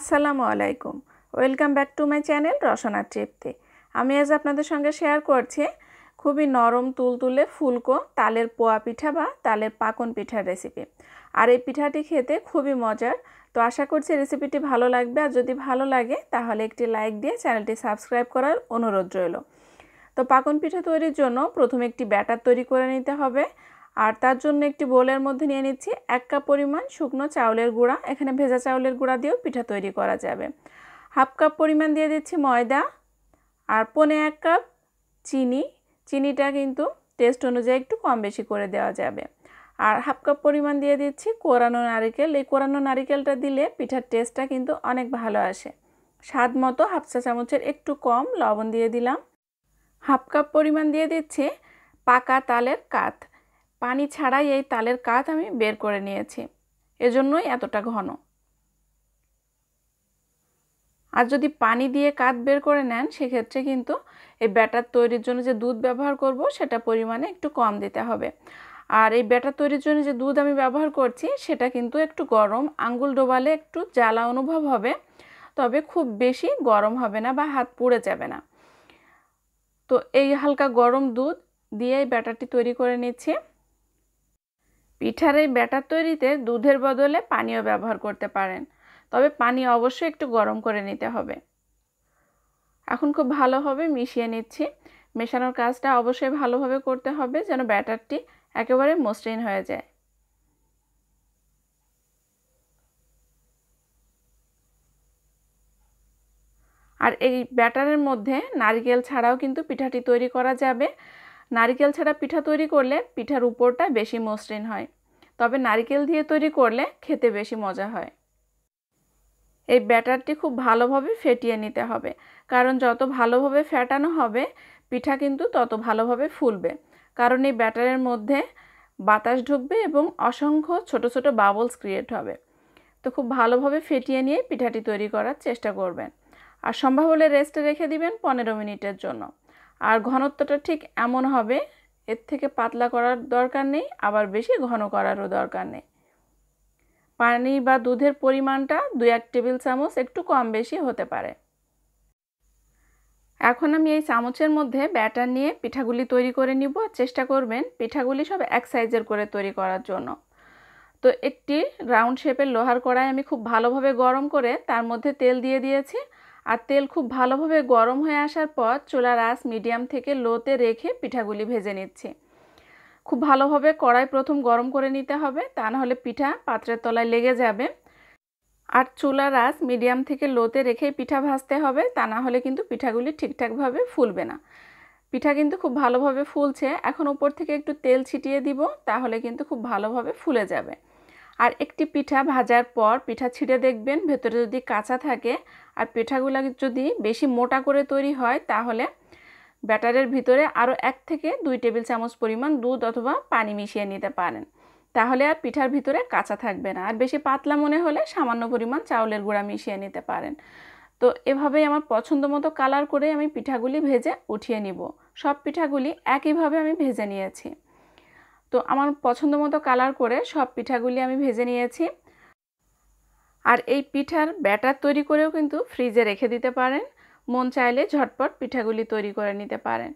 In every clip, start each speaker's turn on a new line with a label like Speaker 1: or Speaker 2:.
Speaker 1: আসসালামু আলাইকুম welcome back to my channel Rasna ট্রিপতে আমি আজ আপনাদের সঙ্গে শেয়ার করছি খুবই নরম তুলতুলে ফুলকো তালের পোয়া পিঠা বা তালের পাকন পিঠার রেসিপি আর এই পিঠাটি খেতে খুবই মজার তো আশা করছি রেসিপিটি ভালো লাগবে আর যদি ভালো লাগে তাহলে একটি লাইক দিয়ে চ্যানেলটি সাবস্ক্রাইব করার অনুরোধ রইল তো পাকন পিঠা তৈরির জন্য প্রথমে একটি ব্যাটার তৈরি করে নিতে হবে আর তার জন্য একটি বোলের মধ্যে নিয়ে নিচ্ছি এক কাপ পরিমাণ শুকনো চাউলের গুঁড়া এখানে ভেজা চাউলের গুঁড়া দিয়েও পিঠা তৈরি করা যাবে হাফ কাপ পরিমাণ দিয়ে দিচ্ছি ময়দা আর পনে এক কাপ চিনি চিনিটা কিন্তু টেস্ট অনুযায়ী একটু কম বেশি করে দেওয়া যাবে আর হাফ কাপ পরিমাণ দিয়ে দিচ্ছি কোরানো নারিকেল এই কোরানো নারিকেলটা দিলে পিঠার টেস্টটা কিন্তু অনেক ভালো আসে স্বাদ মতো হাফ চা চামচের একটু কম লবণ দিয়ে দিলাম হাফ কাপ পরিমাণ দিয়ে দিচ্ছি পাকা তালের কাত পানি ছাড়াই এই তালের কাত আমি বের করে নিয়েছি এজন্যই এতটা ঘন আর যদি পানি দিয়ে কাত বের করে নেন সেক্ষেত্রে কিন্তু এই ব্যাটার তৈরির জন্য যে দুধ ব্যবহার করব সেটা পরিমাণে একটু কম দিতে হবে আর এই ব্যাটার তৈরির জন্য যে দুধ আমি ব্যবহার করছি সেটা কিন্তু একটু গরম আঙ্গুল ডোবালে একটু জ্বালা অনুভব হবে তবে খুব বেশি গরম হবে না বা হাত পুড়ে যাবে না তো এই হালকা গরম দুধ দিয়ে এই ব্যাটারটি তৈরি করে নিচ্ছি পিঠার এই ব্যাটার তৈরিতে দুধের বদলে পানীয় ব্যবহার করতে পারেন তবে পানি অবশ্যই একটু গরম করে নিতে হবে এখন খুব ভালোভাবে মিশিয়ে নিচ্ছি মেশানোর কাজটা অবশ্যই ভালোভাবে করতে হবে যেন ব্যাটারটি একেবারে মসৃণ হয়ে যায় আর এই ব্যাটারের মধ্যে নারকেল ছাড়াও কিন্তু পিঠাটি তৈরি করা যাবে নারিকেল ছাড়া পিঠা তৈরি করলে পিঠার উপরটা বেশি মসৃণ হয় তবে নারিকেল দিয়ে তৈরি করলে খেতে বেশি মজা হয় এই ব্যাটারটি খুব ভালোভাবে ফেটিয়ে নিতে হবে কারণ যত ভালোভাবে ফেটানো হবে পিঠা কিন্তু তত ভালোভাবে ফুলবে কারণ এই ব্যাটারের মধ্যে বাতাস ঢুকবে এবং অসংখ্য ছোট ছোট বাবলস ক্রিয়েট হবে তো খুব ভালোভাবে ফেটিয়ে নিয়ে পিঠাটি তৈরি করার চেষ্টা করবেন আর সম্ভব হলে রেস্টে রেখে দিবেন পনেরো মিনিটের জন্য আর ঘনত্বটা ঠিক এমন হবে এর থেকে পাতলা করার দরকার নেই আবার বেশি ঘন করারও দরকার নেই পানি বা দুধের পরিমাণটা দু এক টেবিল চামচ একটু কম বেশি হতে পারে এখন আমি এই চামচের মধ্যে ব্যাটার নিয়ে পিঠাগুলি তৈরি করে নিব চেষ্টা করবেন পিঠাগুলি সব এক সাইজের করে তৈরি করার জন্য তো একটি রাউন্ড শেপের লোহার কড়াই আমি খুব ভালোভাবে গরম করে তার মধ্যে তেল দিয়ে দিয়েছি আর তেল খুব ভালোভাবে গরম হয়ে আসার পর চুলার আঁচ মিডিয়াম থেকে লোতে রেখে পিঠাগুলি ভেজে নিচ্ছি খুব ভালোভাবে কড়াই প্রথম গরম করে নিতে হবে তা নাহলে পিঠা পাত্রের তলায় লেগে যাবে আর চুলার আঁচ মিডিয়াম থেকে লোতে রেখে পিঠা ভাজতে হবে তা না হলে কিন্তু পিঠাগুলি ঠিকঠাকভাবে ফুলবে না পিঠা কিন্তু খুব ভালোভাবে ফুলছে এখন উপর থেকে একটু তেল ছিটিয়ে দিব তাহলে কিন্তু খুব ভালোভাবে ফুলে যাবে আর একটি পিঠা ভাজার পর পিঠা ছিঁড়ে দেখবেন ভেতরে যদি কাঁচা থাকে আর পিঠাগুলো যদি বেশি মোটা করে তৈরি হয় তাহলে ব্যাটারের ভিতরে আরও এক থেকে দুই টেবিল চামচ পরিমাণ দুধ অথবা পানি মিশিয়ে নিতে পারেন তাহলে আর পিঠার ভিতরে কাঁচা থাকবে না আর বেশি পাতলা মনে হলে সামান্য পরিমাণ চাউলের গুঁড়া মিশিয়ে নিতে পারেন তো এভাবেই আমার পছন্দ মতো কালার করে আমি পিঠাগুলি ভেজে উঠিয়ে নিব সব পিঠাগুলি একইভাবে আমি ভেজে নিয়েছি তো আমার পছন্দ মতো কালার করে সব পিঠাগুলি আমি ভেজে নিয়েছি আর এই পিঠার ব্যাটার তৈরি করেও কিন্তু ফ্রিজে রেখে দিতে পারেন মন চাইলে ঝটপট পিঠাগুলি তৈরি করে নিতে পারেন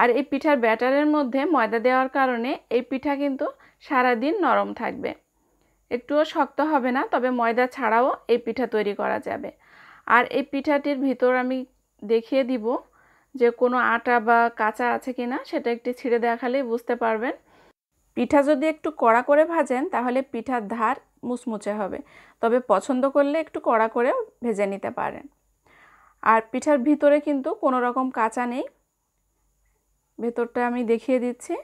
Speaker 1: আর এই পিঠার ব্যাটারের মধ্যে ময়দা দেওয়ার কারণে এই পিঠা কিন্তু সারাদিন নরম থাকবে একটুও শক্ত হবে না তবে ময়দা ছাড়াও এই পিঠা তৈরি করা যাবে আর এই পিঠাটির ভিতর আমি দেখিয়ে দিব যে কোনো আটা বা কাঁচা আছে কি না সেটা একটি ছিঁড়ে দেখালেই বুঝতে পারবেন পিঠা যদি একটু কড়া করে ভাজেন তাহলে পিঠার ধার মুচমুচে হবে তবে পছন্দ করলে একটু কড়া করেও ভেজে নিতে পারেন আর পিঠার ভিতরে কিন্তু কোনো রকম কাঁচা নেই ভেতরটা আমি দেখিয়ে দিচ্ছি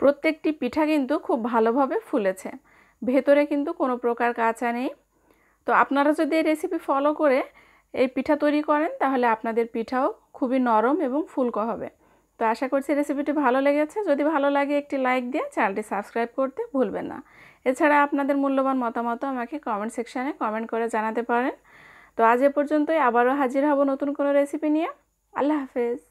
Speaker 1: প্রত্যেকটি পিঠা কিন্তু খুব ভালোভাবে ফুলেছে ভেতরে কিন্তু কোনো প্রকার কাঁচা নেই তো আপনারা যদি এই রেসিপি ফলো করে এই পিঠা তৈরি করেন তাহলে আপনাদের পিঠাও খুবই নরম এবং ফুলকো হবে তো আশা করছি রেসিপিটি ভালো লেগেছে যদি ভালো লাগে একটি লাইক দিয়ে চ্যানেলটি সাবস্ক্রাইব করতে ভুলবেন না এছাড়া আপনাদের মূল্যবান মতামত আমাকে কমেন্ট সেকশানে কমেন্ট করে জানাতে পারেন তো আজ এ পর্যন্তই আবারও হাজির হব নতুন কোনো রেসিপি নিয়ে আল্লাহ হাফেজ